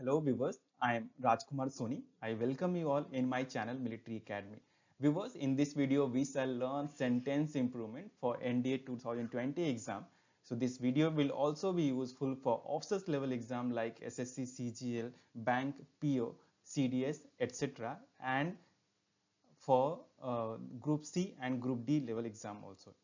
Hello viewers, I am Rajkumar Soni. I welcome you all in my channel Military Academy. Viewers, in this video we shall learn sentence improvement for NDA 2020 exam. So this video will also be useful for officers level exam like SSC, CGL, Bank, PO, CDS, etc. and for uh, Group C and Group D level exam also.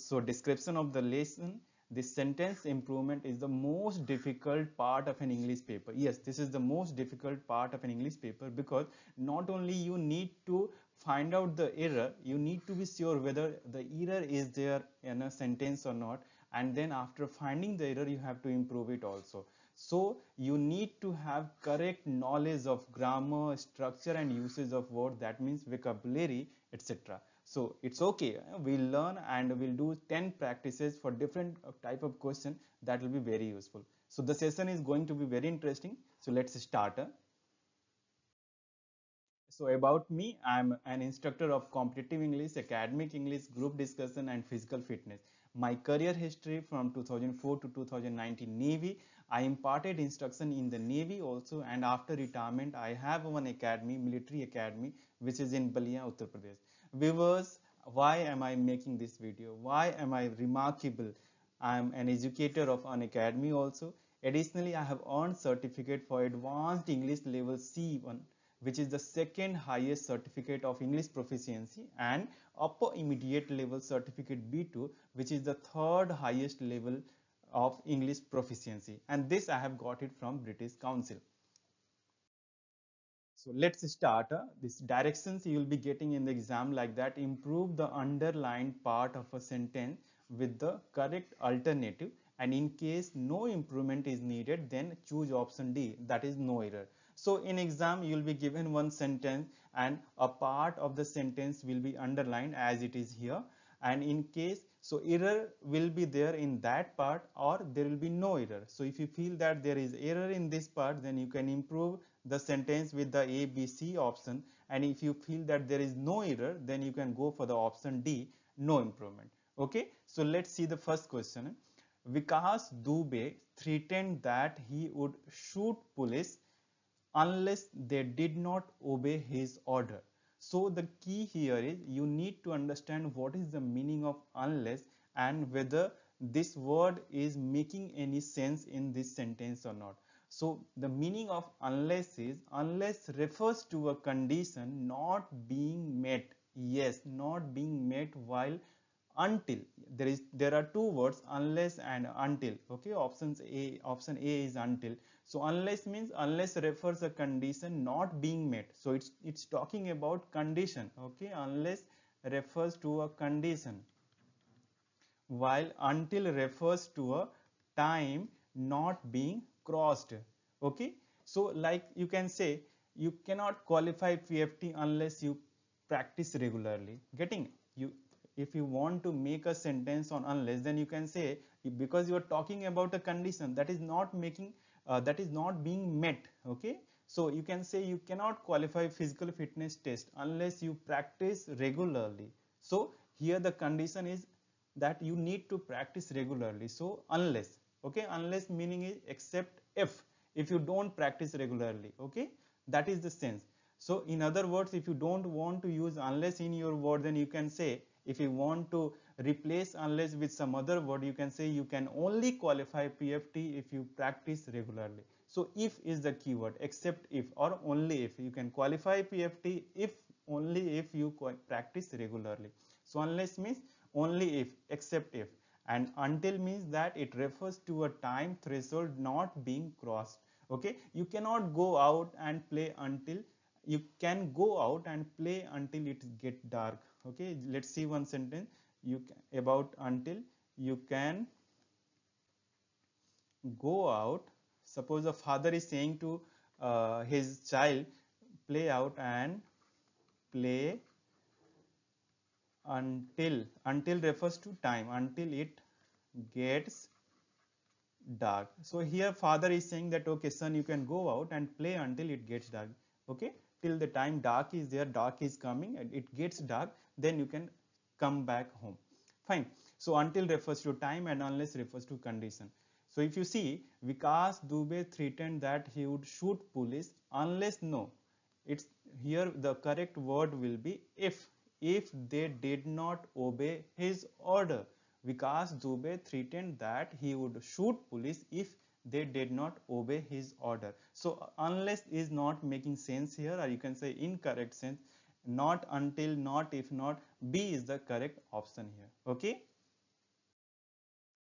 So description of the lesson the sentence improvement is the most difficult part of an English paper. Yes, this is the most difficult part of an English paper because not only you need to find out the error, you need to be sure whether the error is there in a sentence or not. And then after finding the error, you have to improve it also. So you need to have correct knowledge of grammar, structure and usage of word that means vocabulary, etc. So it's okay. We'll learn and we'll do 10 practices for different uh, type of question that will be very useful. So the session is going to be very interesting. So let's start. So about me, I'm an instructor of competitive English, academic English, group discussion and physical fitness. My career history from 2004 to 2019 Navy. I imparted instruction in the Navy also and after retirement I have one academy, military academy which is in Balia, Uttar Pradesh viewers why am i making this video why am i remarkable i am an educator of an academy also additionally i have earned certificate for advanced english level c1 which is the second highest certificate of english proficiency and upper immediate level certificate b2 which is the third highest level of english proficiency and this i have got it from british council so let's start. Uh, these directions you will be getting in the exam like that. Improve the underlined part of a sentence with the correct alternative. And in case no improvement is needed, then choose option D. That is no error. So in exam, you will be given one sentence and a part of the sentence will be underlined as it is here. And in case, so error will be there in that part or there will be no error. So if you feel that there is error in this part, then you can improve the sentence with the A, B, C option and if you feel that there is no error then you can go for the option D no improvement. Okay, so let's see the first question. Vikas Dubey threatened that he would shoot police unless they did not obey his order. So the key here is you need to understand what is the meaning of unless and whether this word is making any sense in this sentence or not. So the meaning of unless is unless refers to a condition not being met. Yes, not being met while until there is there are two words unless and until okay options a option a is until so unless means unless refers a condition not being met so it's it's talking about condition okay unless refers to a condition while until refers to a time not being crossed okay so like you can say you cannot qualify pft unless you practice regularly getting you if you want to make a sentence on unless then you can say because you are talking about a condition that is not making uh, that is not being met okay so you can say you cannot qualify physical fitness test unless you practice regularly so here the condition is that you need to practice regularly so unless okay unless meaning is except if if you don't practice regularly okay that is the sense so in other words if you don't want to use unless in your word then you can say if you want to replace unless with some other word you can say you can only qualify pft if you practice regularly so if is the keyword except if or only if you can qualify pft if only if you practice regularly so unless means only if except if and until means that it refers to a time threshold not being crossed okay you cannot go out and play until you can go out and play until it get dark okay let's see one sentence you can, about until you can go out suppose a father is saying to uh, his child play out and play until until refers to time until it gets dark. So here father is saying that okay son you can go out and play until it gets dark. Okay till the time dark is there dark is coming and it gets dark then you can come back home. Fine. So until refers to time and unless refers to condition. So if you see Vikas Dubey threatened that he would shoot police unless no. It's here the correct word will be if if they did not obey his order. Vikas Dubey threatened that he would shoot police if they did not obey his order. So unless is not making sense here or you can say incorrect sense not until not if not B is the correct option here. Okay.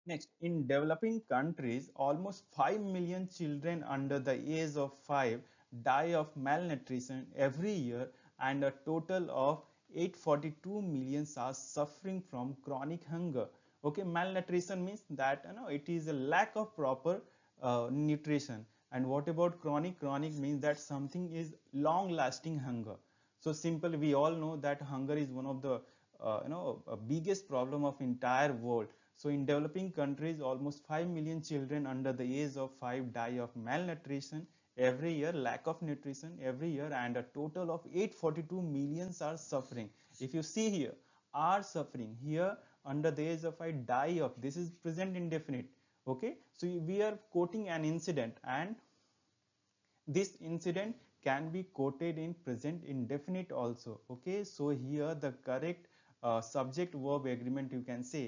Next, in developing countries, almost 5 million children under the age of 5 die of malnutrition every year and a total of 842 million are suffering from chronic hunger okay malnutrition means that you know it is a lack of proper uh, nutrition and what about chronic chronic means that something is long lasting hunger so simple we all know that hunger is one of the uh, you know biggest problem of entire world so in developing countries almost 5 million children under the age of 5 die of malnutrition every year lack of nutrition every year and a total of 842 millions are suffering if you see here are suffering here under the age of i die of this is present indefinite okay so we are quoting an incident and this incident can be quoted in present indefinite also okay so here the correct uh, subject verb agreement you can say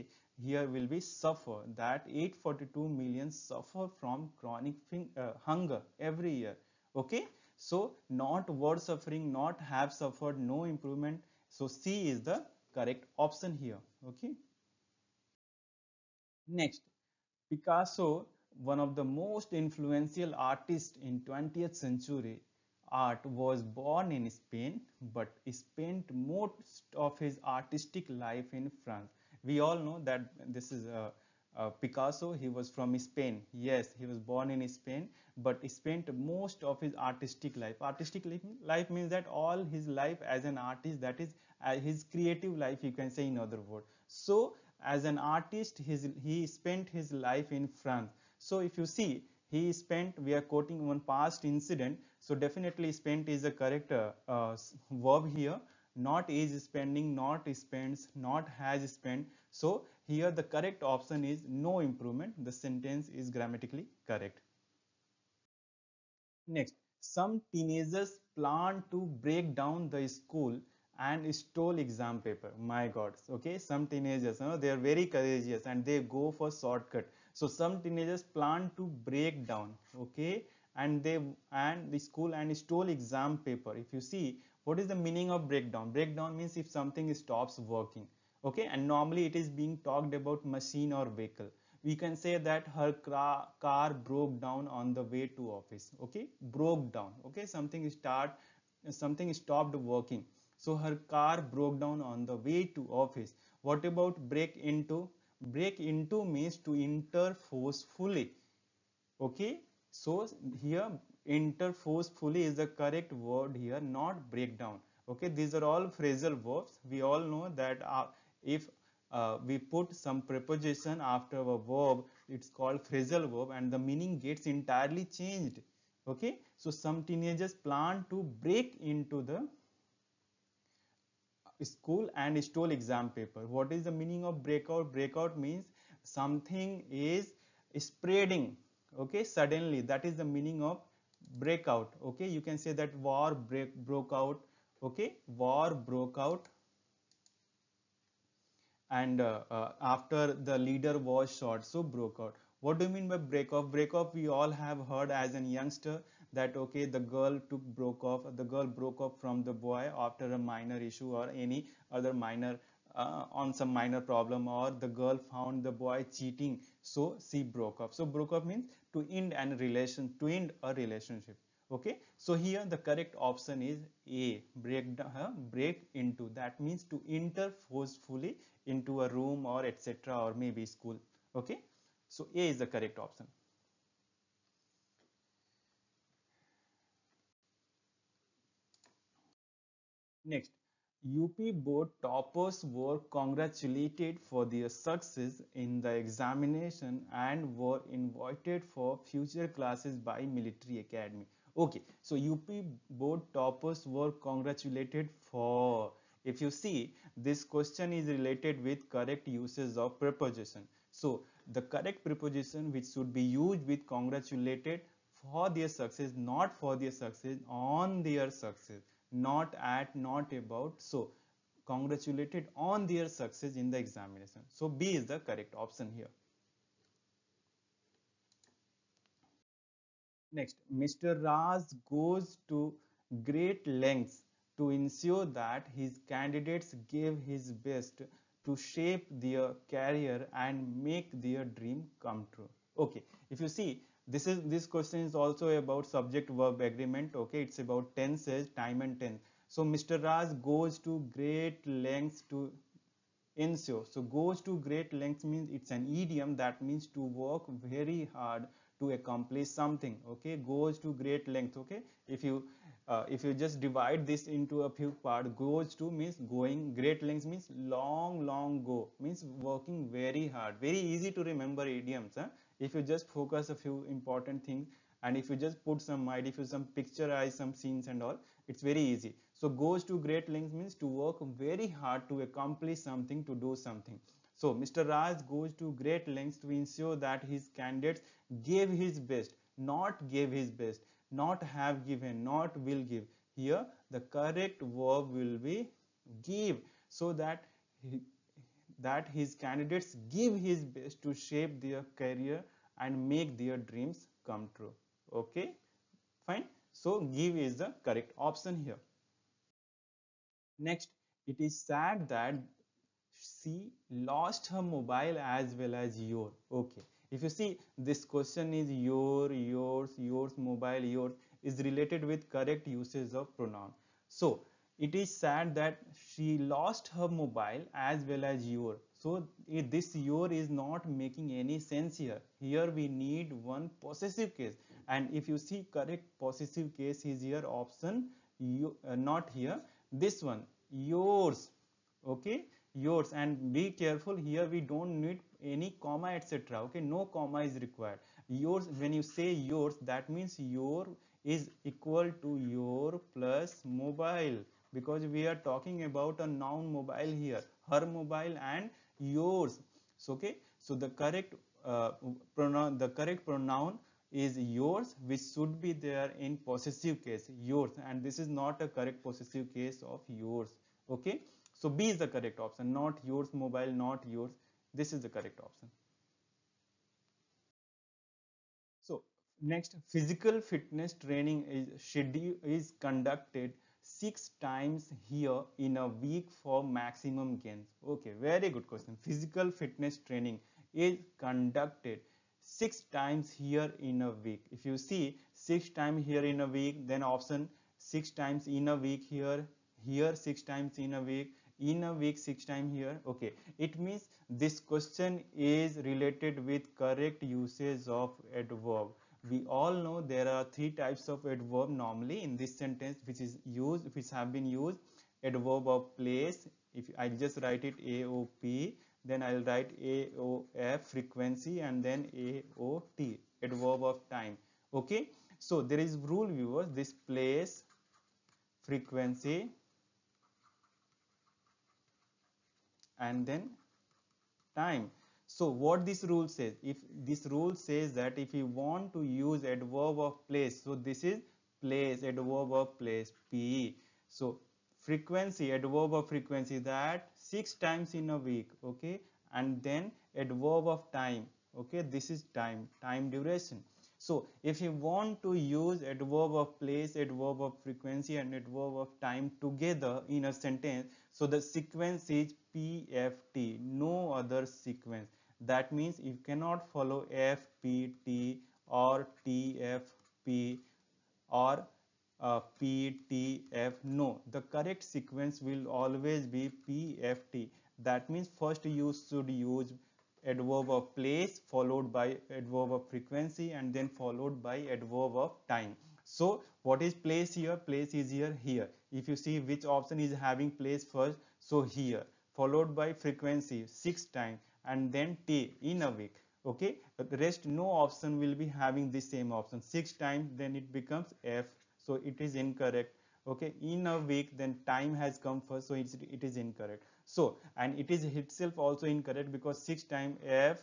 here will be suffer that 842 million suffer from chronic uh, hunger every year okay so not were suffering not have suffered no improvement so c is the correct option here okay next picasso one of the most influential artists in 20th century art was born in spain but spent most of his artistic life in france we all know that this is a uh, uh, Picasso, he was from Spain. Yes, he was born in Spain, but spent most of his artistic life. Artistic life means that all his life as an artist, that is uh, his creative life you can say in other words. so as an artist his he spent his life in france so if you see he spent we are quoting one past incident so definitely spent is a uh, correct uh, verb here not is spending not spends not has spent so here the correct option is no improvement the sentence is grammatically correct next some teenagers plan to break down the school and stole exam paper. My God. Okay. Some teenagers, you know, they are very courageous and they go for shortcut. So some teenagers plan to break down. Okay. And they and the school and stole exam paper. If you see, what is the meaning of breakdown? Breakdown means if something stops working. Okay. And normally it is being talked about machine or vehicle we can say that her car broke down on the way to office okay broke down okay something start something stopped working so her car broke down on the way to office. What about break into? Break into means to enter forcefully. Okay. So here enter forcefully is the correct word here, not breakdown. Okay. These are all phrasal verbs. We all know that uh, if uh, we put some preposition after a verb, it's called phrasal verb and the meaning gets entirely changed. Okay. So some teenagers plan to break into the school and stole exam paper what is the meaning of breakout breakout means something is spreading okay suddenly that is the meaning of breakout okay you can say that war break broke out okay war broke out and uh, uh, after the leader was shot so broke out what do you mean by break off break off we all have heard as a youngster that okay the girl took broke off the girl broke up from the boy after a minor issue or any other minor uh, on some minor problem or the girl found the boy cheating so she broke up. so broke up means to end an relation to end a relationship okay so here the correct option is a break down, uh, break into that means to enter forcefully into a room or etc or maybe school okay so a is the correct option Next, UP board toppers were congratulated for their success in the examination and were invited for future classes by military academy. Okay, so UP board toppers were congratulated for. If you see, this question is related with correct uses of preposition. So the correct preposition which should be used with congratulated for their success, not for their success, on their success not at, not about. So congratulated on their success in the examination. So B is the correct option here. Next, Mr. Raj goes to great lengths to ensure that his candidates give his best to shape their career and make their dream come true. Okay, if you see this is this question is also about subject verb agreement okay it's about tenses time and tense so mr raj goes to great lengths to ensure so goes to great lengths means it's an idiom that means to work very hard to accomplish something okay goes to great length okay if you uh, if you just divide this into a few part goes to means going great lengths means long long go means working very hard very easy to remember idioms huh? if you just focus a few important things and if you just put some mind if you some picturize some scenes and all it's very easy so goes to great lengths means to work very hard to accomplish something to do something so mr raj goes to great lengths to ensure that his candidates gave his best not gave his best not have given not will give here the correct verb will be give so that that his candidates give his best to shape their career and make their dreams come true okay fine so give is the correct option here next it is sad that she lost her mobile as well as your okay if you see this question is your yours yours mobile yours is related with correct usage of pronoun so it is sad that she lost her mobile as well as your so eh, this your is not making any sense here here we need one possessive case and if you see correct possessive case is here option you uh, not here this one yours okay yours and be careful here we don't need any comma etc okay no comma is required yours when you say yours that means your is equal to your plus mobile because we are talking about a noun mobile here her mobile and yours so okay so the correct uh, pronoun the correct pronoun is yours which should be there in possessive case yours and this is not a correct possessive case of yours okay so b is the correct option not yours mobile not yours this is the correct option so next physical fitness training is schedule is conducted six times here in a week for maximum gains okay very good question physical fitness training is conducted six times here in a week if you see six times here in a week then option six times in a week here here six times in a week in a week six times here okay it means this question is related with correct usage of adverb we all know there are three types of adverb normally in this sentence which is used which have been used adverb of place if i just write it aop then i'll write aof frequency and then aot adverb of time okay so there is rule viewers this place frequency and then time so what this rule says, if this rule says that if you want to use adverb of place, so this is place, adverb of place, PE. So frequency, adverb of frequency that six times in a week, okay? And then adverb of time, okay? This is time, time duration. So if you want to use adverb of place, adverb of frequency and adverb of time together in a sentence, so the sequence is PFT, no other sequence that means you cannot follow F, P, T or T, F, P or uh, P, T, F. No, the correct sequence will always be P, F, T. That means first you should use adverb of place followed by adverb of frequency and then followed by adverb of time. So what is place here? Place is here, here. If you see which option is having place first, so here followed by frequency six times and then t in a week okay but the rest no option will be having the same option six times then it becomes f so it is incorrect okay in a week then time has come first so it's, it is incorrect so and it is itself also incorrect because six time f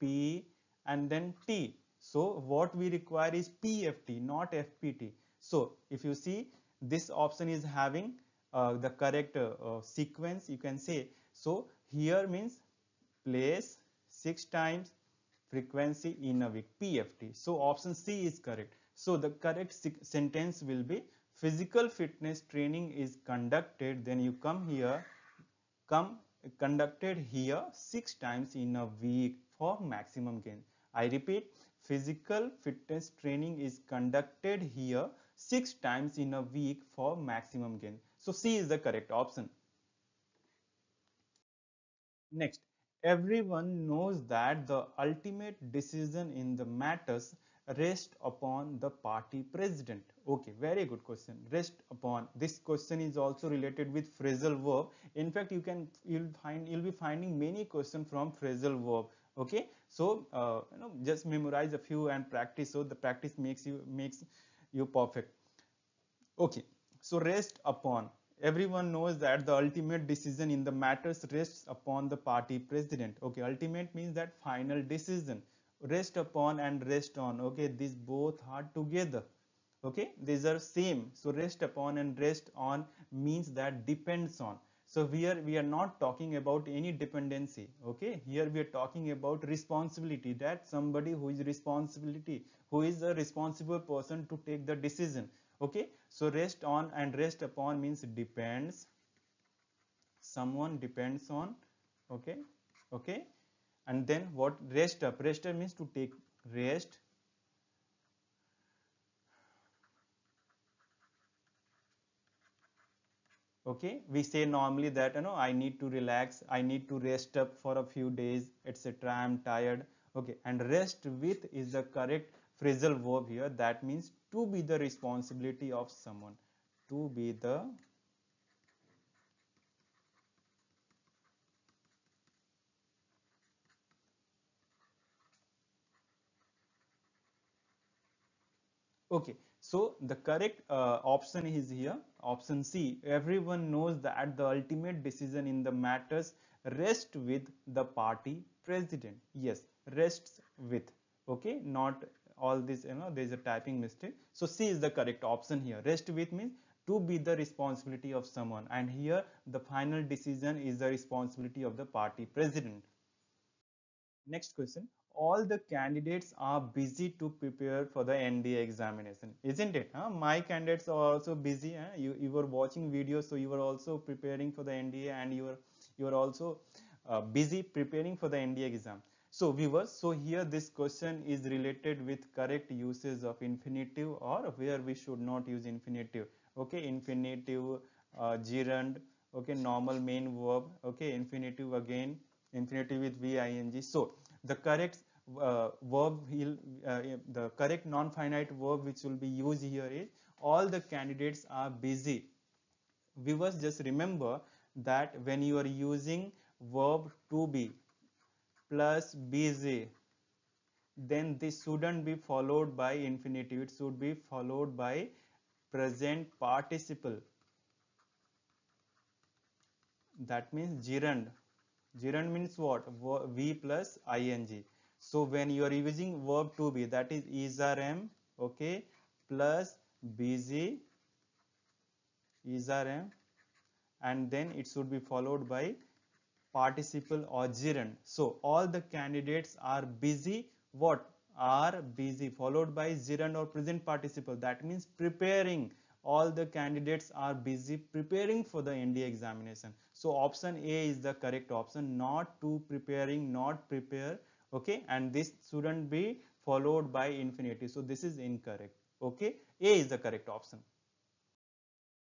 p and then t so what we require is pft not fpt so if you see this option is having uh, the correct uh, uh, sequence you can say so here means place 6 times frequency in a week PFT. So option C is correct. So the correct sentence will be physical fitness training is conducted then you come here come conducted here 6 times in a week for maximum gain. I repeat physical fitness training is conducted here 6 times in a week for maximum gain. So C is the correct option. Next Everyone knows that the ultimate decision in the matters rest upon the party president okay very good question rest upon this question is also related with phrasal verb in fact you can you'll find you'll be finding many questions from phrasal verb okay so uh, you know just memorize a few and practice so the practice makes you makes you perfect okay so rest upon everyone knows that the ultimate decision in the matters rests upon the party president okay ultimate means that final decision rest upon and rest on okay these both are together okay these are same so rest upon and rest on means that depends on so here we are not talking about any dependency okay here we are talking about responsibility that somebody who is responsibility who is a responsible person to take the decision okay so rest on and rest upon means depends someone depends on okay okay and then what rest up rest up means to take rest okay we say normally that you know i need to relax i need to rest up for a few days etc i'm tired okay and rest with is the correct phrasal verb here that means to be the responsibility of someone to be the okay so the correct uh, option is here option c everyone knows that the ultimate decision in the matters rests with the party president yes rests with okay not all this you know there is a typing mistake so c is the correct option here rest with means to be the responsibility of someone and here the final decision is the responsibility of the party president next question all the candidates are busy to prepare for the NDA examination, isn't it? Huh? My candidates are also busy. Huh? You, you were watching videos, so you were also preparing for the NDA and you were, you are also uh, busy preparing for the NDA exam. So viewers, so here this question is related with correct uses of infinitive or where we should not use infinitive. Okay, infinitive, uh, gerund, okay, normal main verb, okay, infinitive again, infinitive with V-I-N-G. So the correct uh, verb, uh, the correct non-finite verb which will be used here is all the candidates are busy. Viewers, just remember that when you are using verb to be plus bz then this shouldn't be followed by infinitive it should be followed by present participle that means gerund gerund means what v plus ing so when you are using verb to be that is is am, okay plus bz am, and then it should be followed by participle or gerund. So all the candidates are busy what are busy followed by gerund or present participle that means preparing all the candidates are busy preparing for the NDA examination. So option A is the correct option not to preparing not prepare okay and this shouldn't be followed by infinitive. So this is incorrect okay A is the correct option.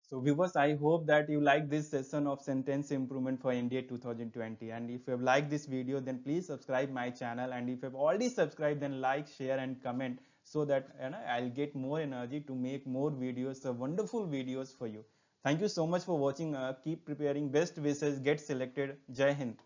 So viewers, I hope that you like this session of sentence improvement for MDA 2020. And if you have liked this video, then please subscribe my channel. And if you have already subscribed, then like, share and comment so that you know, I'll get more energy to make more videos, so uh, wonderful videos for you. Thank you so much for watching. Uh, keep preparing. Best wishes. Get selected. Jai Hind.